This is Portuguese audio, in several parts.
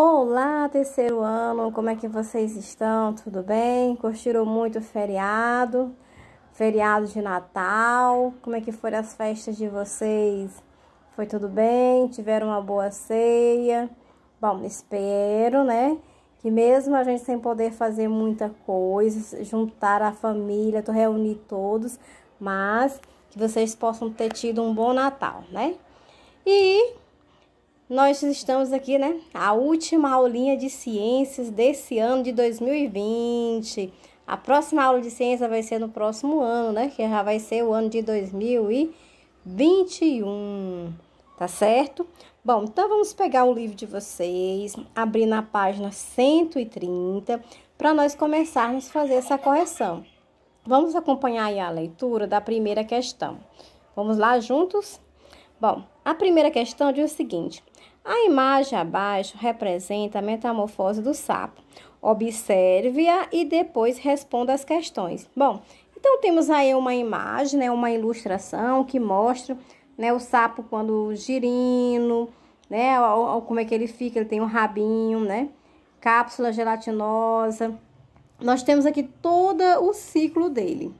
Olá, terceiro ano, como é que vocês estão? Tudo bem? Curtiram muito o feriado? Feriado de Natal? Como é que foram as festas de vocês? Foi tudo bem? Tiveram uma boa ceia? Bom, espero, né? Que mesmo a gente sem poder fazer muita coisa, juntar a família, reunir todos, mas que vocês possam ter tido um bom Natal, né? E nós estamos aqui, né? A última aulinha de ciências desse ano de 2020. A próxima aula de ciência vai ser no próximo ano, né? Que já vai ser o ano de 2021. Tá certo? Bom, então vamos pegar o livro de vocês, abrir na página 130, para nós começarmos a fazer essa correção. Vamos acompanhar aí a leitura da primeira questão. Vamos lá juntos? Bom, a primeira questão diz o seguinte: a imagem abaixo representa a metamorfose do sapo. Observe-a e depois responda as questões. Bom, então temos aí uma imagem, né, uma ilustração que mostra né, o sapo quando girino, né, ou, ou como é que ele fica, ele tem um rabinho, né, cápsula gelatinosa. Nós temos aqui todo o ciclo dele,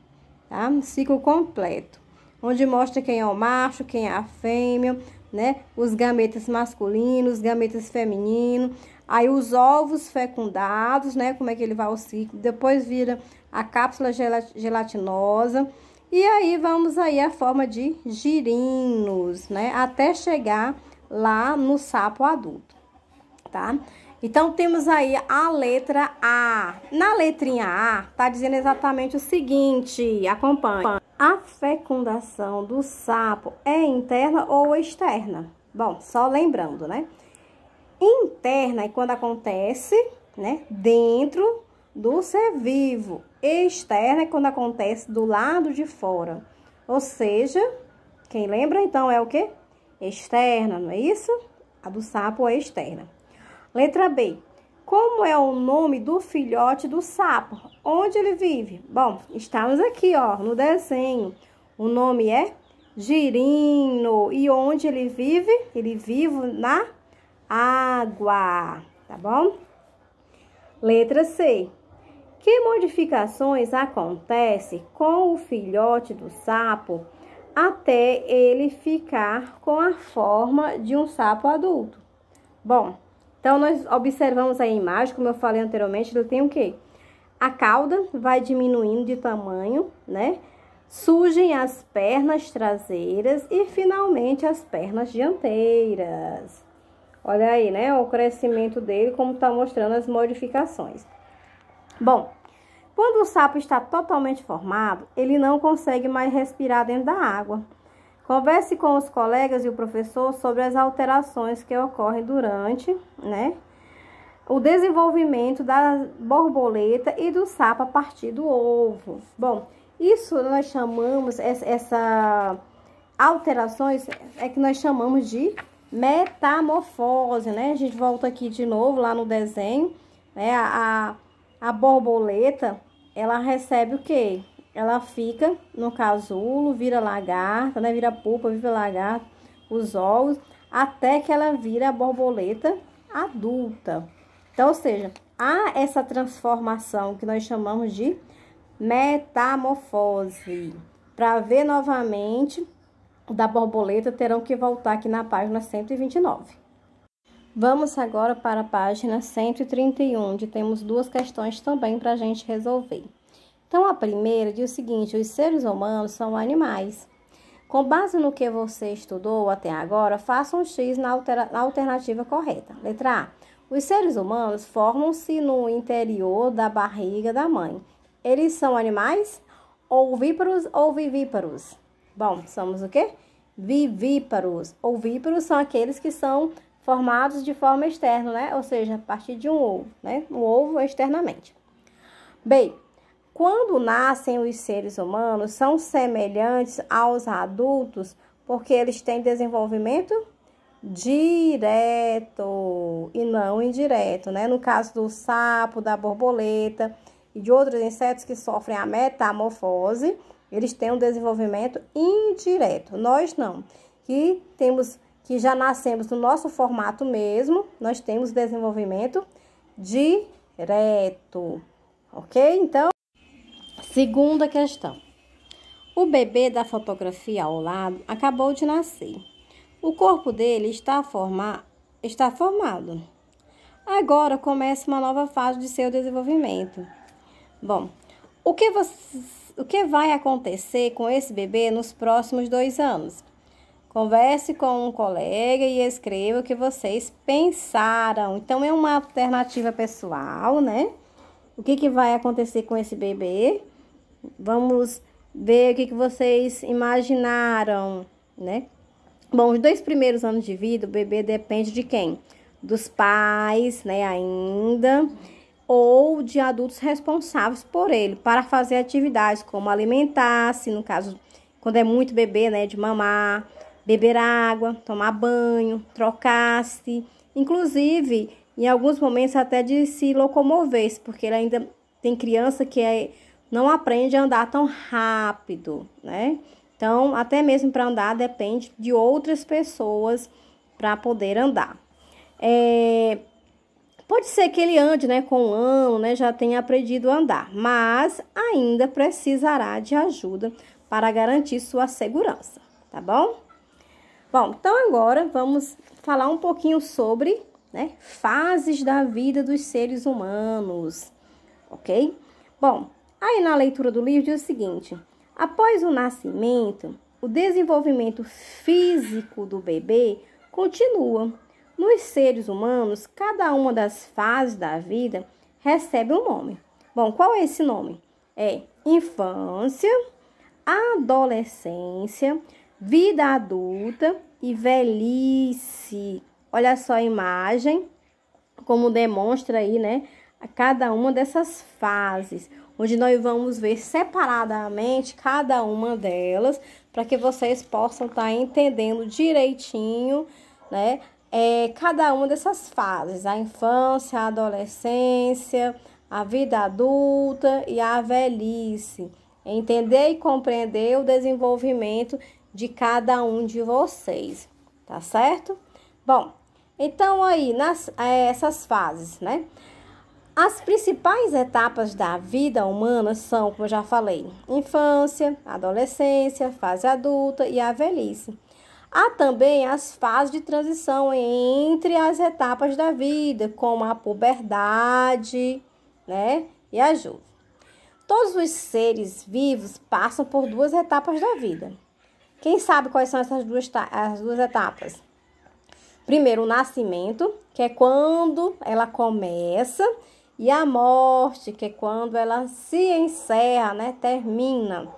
tá? Um ciclo completo onde mostra quem é o macho, quem é a fêmea, né? Os gametas masculinos, os gametas femininos, aí os ovos fecundados, né? Como é que ele vai ao ciclo, depois vira a cápsula gelatinosa. E aí vamos aí a forma de girinos, né? Até chegar lá no sapo adulto, tá? Então temos aí a letra A. Na letrinha A, tá dizendo exatamente o seguinte, acompanha. A fecundação do sapo é interna ou externa? Bom, só lembrando, né? Interna é quando acontece, né? Dentro do ser vivo. Externa é quando acontece do lado de fora. Ou seja, quem lembra então é o quê? Externa, não é isso? A do sapo é externa. Letra B. Como é o nome do filhote do sapo? Onde ele vive? Bom, estamos aqui, ó, no desenho. O nome é girino. E onde ele vive? Ele vive na água, tá bom? Letra C. Que modificações acontecem com o filhote do sapo até ele ficar com a forma de um sapo adulto? Bom, então, nós observamos a imagem, como eu falei anteriormente, ele tem o quê? A cauda vai diminuindo de tamanho, né? Surgem as pernas traseiras e, finalmente, as pernas dianteiras. Olha aí, né? O crescimento dele, como está mostrando as modificações. Bom, quando o sapo está totalmente formado, ele não consegue mais respirar dentro da água. Converse com os colegas e o professor sobre as alterações que ocorrem durante, né? O desenvolvimento da borboleta e do sapo a partir do ovo. Bom, isso nós chamamos, essa alterações é que nós chamamos de metamorfose, né? A gente volta aqui de novo lá no desenho, né? A, a, a borboleta, ela recebe o quê? ela fica no casulo, vira lagarta, né? Vira pupa, vira lagarta, os ovos, até que ela vira a borboleta adulta. Então, ou seja, há essa transformação que nós chamamos de metamorfose. Para ver novamente da borboleta, terão que voltar aqui na página 129. Vamos agora para a página 131, onde temos duas questões também para a gente resolver. Então, a primeira diz o seguinte: os seres humanos são animais. Com base no que você estudou até agora, faça um X na, na alternativa correta. Letra A. Os seres humanos formam-se no interior da barriga da mãe. Eles são animais? Ovíparos ou vivíparos? Bom, somos o quê? Vivíparos. Ovíparos são aqueles que são formados de forma externa, né? Ou seja, a partir de um ovo, né? Um ovo externamente. bem quando nascem os seres humanos, são semelhantes aos adultos porque eles têm desenvolvimento direto e não indireto, né? No caso do sapo, da borboleta e de outros insetos que sofrem a metamorfose, eles têm um desenvolvimento indireto. Nós não, que temos que já nascemos no nosso formato mesmo, nós temos desenvolvimento direto. OK? Então Segunda questão. O bebê da fotografia ao lado acabou de nascer. O corpo dele está, formar, está formado. Agora começa uma nova fase de seu desenvolvimento. Bom, o que, você, o que vai acontecer com esse bebê nos próximos dois anos? Converse com um colega e escreva o que vocês pensaram. Então, é uma alternativa pessoal, né? O que, que vai acontecer com esse bebê? Vamos ver o que, que vocês imaginaram, né? Bom, os dois primeiros anos de vida, o bebê depende de quem? Dos pais, né, ainda, ou de adultos responsáveis por ele, para fazer atividades como alimentar, se no caso, quando é muito bebê, né, de mamar, beber água, tomar banho, trocar-se, inclusive, em alguns momentos até de se locomover, porque ele ainda tem criança que é não aprende a andar tão rápido, né? Então, até mesmo para andar depende de outras pessoas para poder andar. É, pode ser que ele ande, né, com um ano, né, já tenha aprendido a andar, mas ainda precisará de ajuda para garantir sua segurança, tá bom? Bom, então agora vamos falar um pouquinho sobre, né, fases da vida dos seres humanos, ok? Bom, Aí na leitura do livro diz o seguinte: após o nascimento, o desenvolvimento físico do bebê continua. Nos seres humanos, cada uma das fases da vida recebe um nome. Bom, qual é esse nome? É infância, adolescência, vida adulta e velhice. Olha só a imagem, como demonstra aí, né? A cada uma dessas fases onde nós vamos ver separadamente cada uma delas, para que vocês possam estar tá entendendo direitinho, né? É, cada uma dessas fases, a infância, a adolescência, a vida adulta e a velhice. Entender e compreender o desenvolvimento de cada um de vocês, tá certo? Bom, então aí, nas é, essas fases, né? As principais etapas da vida humana são, como eu já falei, infância, adolescência, fase adulta e a velhice. Há também as fases de transição entre as etapas da vida, como a puberdade, né, e a juventude. Todos os seres vivos passam por duas etapas da vida. Quem sabe quais são essas duas, as duas etapas? Primeiro, o nascimento, que é quando ela começa e a morte, que é quando ela se encerra, né, termina.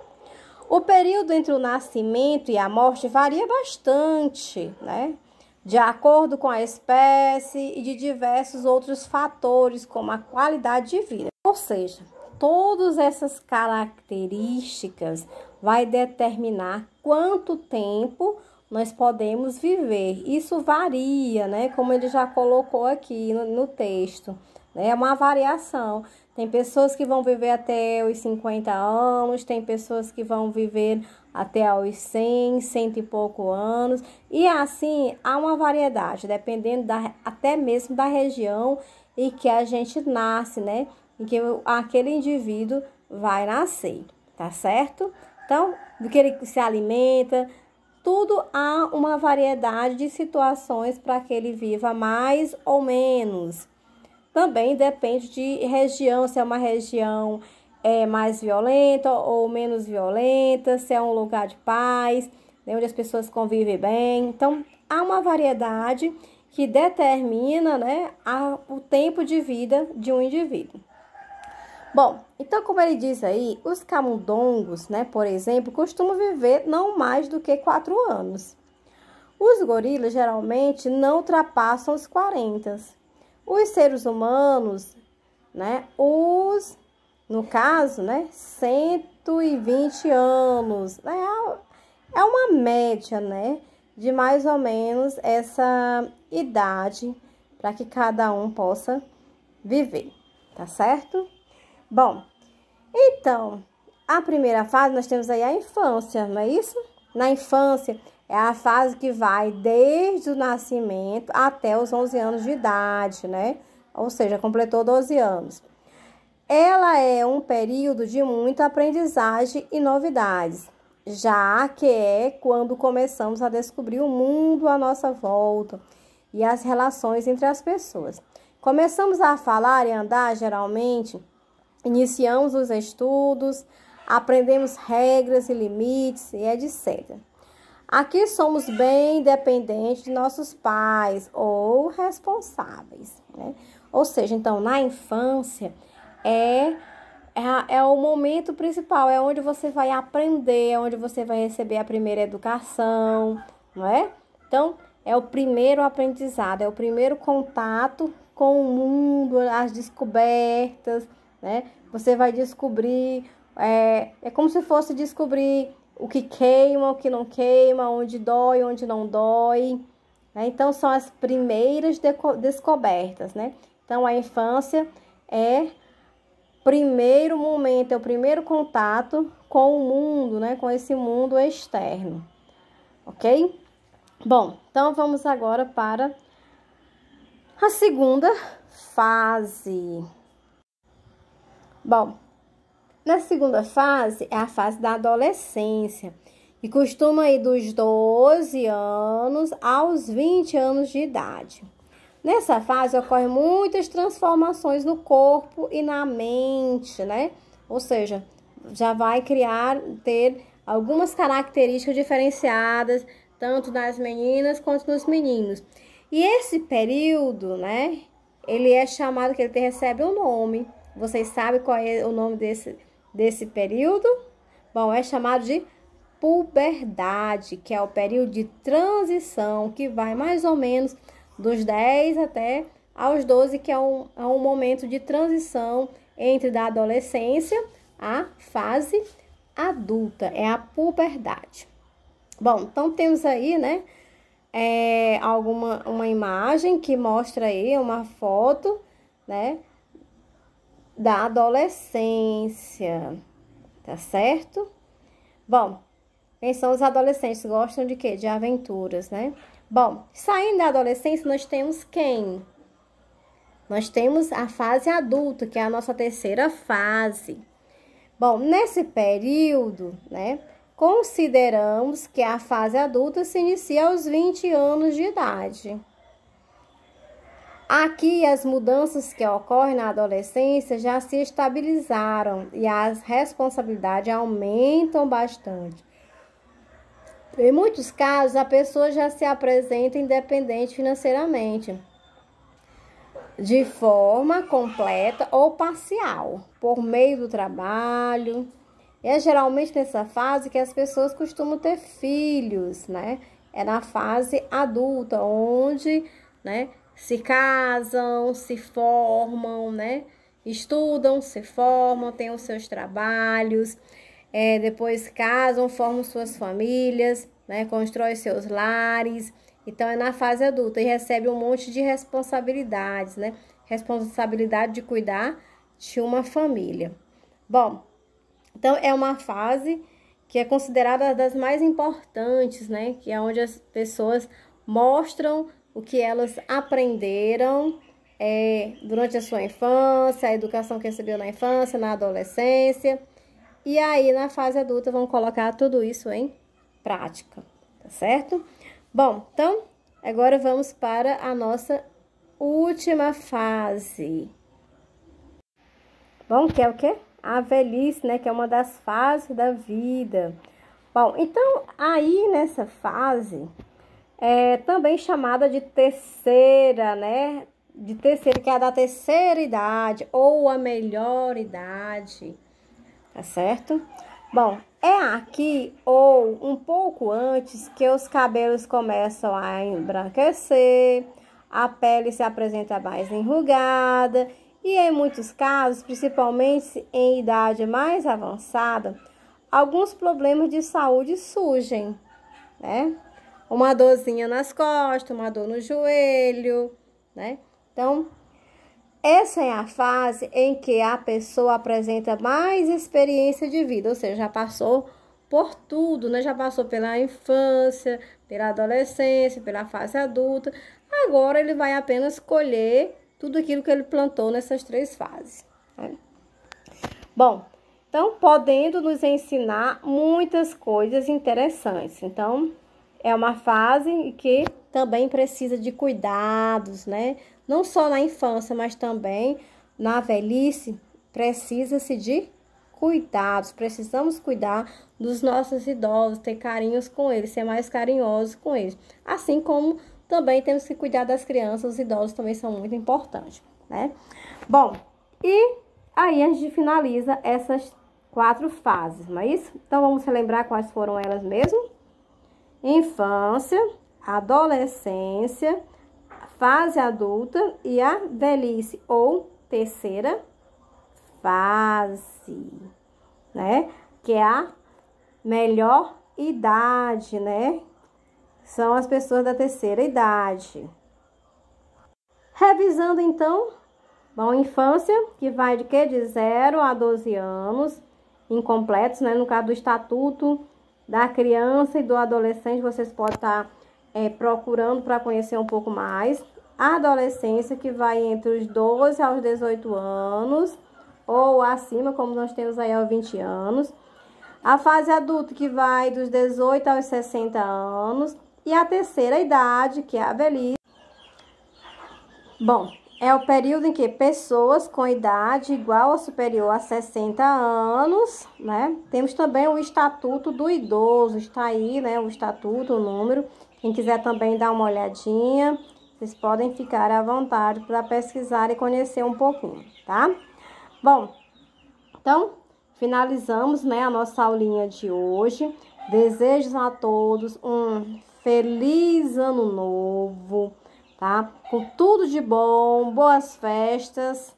O período entre o nascimento e a morte varia bastante, né? De acordo com a espécie e de diversos outros fatores, como a qualidade de vida. Ou seja, todas essas características vai determinar quanto tempo nós podemos viver. Isso varia, né? Como ele já colocou aqui no, no texto né? É uma variação. Tem pessoas que vão viver até os 50 anos, tem pessoas que vão viver até os 100, cento e pouco anos. E assim, há uma variedade, dependendo da, até mesmo da região em que a gente nasce, né? Em que aquele indivíduo vai nascer, tá certo? Então, do que ele se alimenta, tudo há uma variedade de situações para que ele viva mais ou menos também depende de região, se é uma região é, mais violenta ou menos violenta, se é um lugar de paz, né, onde as pessoas convivem bem. Então, há uma variedade que determina né, a, o tempo de vida de um indivíduo. Bom, então como ele diz aí, os camundongos, né, por exemplo, costumam viver não mais do que 4 anos. Os gorilas geralmente não ultrapassam os 40, os seres humanos, né? Os, no caso, né? 120 anos. Né? É uma média, né? De mais ou menos essa idade para que cada um possa viver, tá certo? Bom, então, a primeira fase nós temos aí a infância, não é isso? Na infância, é a fase que vai desde o nascimento até os 11 anos de idade, né? Ou seja, completou 12 anos. Ela é um período de muita aprendizagem e novidades, já que é quando começamos a descobrir o mundo à nossa volta e as relações entre as pessoas. Começamos a falar e andar geralmente, iniciamos os estudos, aprendemos regras e limites e etc. Aqui somos bem dependentes de nossos pais ou responsáveis, né? Ou seja, então, na infância é, é, é o momento principal, é onde você vai aprender, é onde você vai receber a primeira educação, não é? Então, é o primeiro aprendizado, é o primeiro contato com o mundo, as descobertas, né? Você vai descobrir, é, é como se fosse descobrir o que queima, o que não queima, onde dói, onde não dói. Né? Então, são as primeiras descobertas, né? Então, a infância é primeiro momento, é o primeiro contato com o mundo, né? Com esse mundo externo, ok? Bom, então vamos agora para a segunda fase. Bom, na segunda fase é a fase da adolescência e costuma ir dos 12 anos aos 20 anos de idade. Nessa fase ocorrem muitas transformações no corpo e na mente, né? Ou seja, já vai criar, ter algumas características diferenciadas, tanto nas meninas quanto nos meninos. E esse período, né? Ele é chamado que ele recebe um nome. Vocês sabem qual é o nome desse desse período? Bom, é chamado de puberdade, que é o período de transição, que vai mais ou menos dos 10 até aos 12, que é um, é um momento de transição entre da adolescência à fase adulta, é a puberdade. Bom, então temos aí, né, é, alguma uma imagem que mostra aí uma foto, né, da adolescência, tá certo? Bom, quem são os adolescentes? Gostam de quê? De aventuras, né? Bom, saindo da adolescência, nós temos quem? Nós temos a fase adulta, que é a nossa terceira fase. Bom, nesse período, né, consideramos que a fase adulta se inicia aos 20 anos de idade. Aqui, as mudanças que ocorrem na adolescência já se estabilizaram e as responsabilidades aumentam bastante. Em muitos casos, a pessoa já se apresenta independente financeiramente, de forma completa ou parcial, por meio do trabalho. É geralmente nessa fase que as pessoas costumam ter filhos, né? É na fase adulta, onde, né? se casam, se formam, né? Estudam, se formam, têm os seus trabalhos, é, depois casam, formam suas famílias, né? Constrói seus lares. Então é na fase adulta e recebe um monte de responsabilidades, né? Responsabilidade de cuidar de uma família. Bom, então é uma fase que é considerada das mais importantes, né? Que é onde as pessoas mostram o que elas aprenderam é, durante a sua infância, a educação que recebeu na infância, na adolescência. E aí, na fase adulta, vão colocar tudo isso em prática, tá certo? Bom, então, agora vamos para a nossa última fase. Bom, que é o quê? A velhice, né? Que é uma das fases da vida. Bom, então, aí nessa fase, é, também chamada de terceira, né? De terceira, que é a da terceira idade ou a melhor idade, tá certo? Bom, é aqui ou um pouco antes que os cabelos começam a embranquecer, a pele se apresenta mais enrugada e em muitos casos, principalmente em idade mais avançada, alguns problemas de saúde surgem, né? uma dorzinha nas costas, uma dor no joelho, né? Então, essa é a fase em que a pessoa apresenta mais experiência de vida, ou seja, já passou por tudo, né? Já passou pela infância, pela adolescência, pela fase adulta. Agora ele vai apenas colher tudo aquilo que ele plantou nessas três fases. Né? Bom, então podendo nos ensinar muitas coisas interessantes. Então, é uma fase que também precisa de cuidados, né? Não só na infância, mas também na velhice, precisa-se de cuidados. Precisamos cuidar dos nossos idosos, ter carinhos com eles, ser mais carinhosos com eles. Assim como também temos que cuidar das crianças, os idosos também são muito importantes, né? Bom, e aí a gente finaliza essas quatro fases, não é isso? Então vamos relembrar quais foram elas mesmo? infância, adolescência, fase adulta e a velhice ou terceira fase, né? Que é a melhor idade, né? São as pessoas da terceira idade. Revisando então, bom, infância, que vai de que de 0 a 12 anos, incompletos, né? No caso do estatuto da criança e do adolescente, vocês podem estar tá, é, procurando para conhecer um pouco mais. A adolescência, que vai entre os 12 aos 18 anos, ou acima, como nós temos aí aos 20 anos. A fase adulta, que vai dos 18 aos 60 anos. E a terceira idade, que é a velhice. Bom, é o período em que pessoas com idade igual ou superior a 60 anos, né? Temos também o Estatuto do Idoso, está aí, né? O Estatuto, o número. Quem quiser também dar uma olhadinha, vocês podem ficar à vontade para pesquisar e conhecer um pouquinho, tá? Bom, então, finalizamos, né, a nossa aulinha de hoje. Desejo a todos um feliz ano novo tá? Com tudo de bom, boas festas.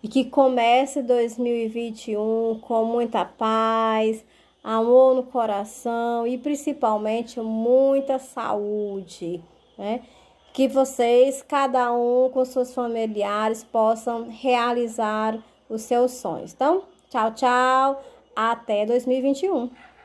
E que comece 2021 com muita paz, amor no coração e principalmente muita saúde, né? Que vocês, cada um com seus familiares, possam realizar os seus sonhos. Então, tchau, tchau. Até 2021.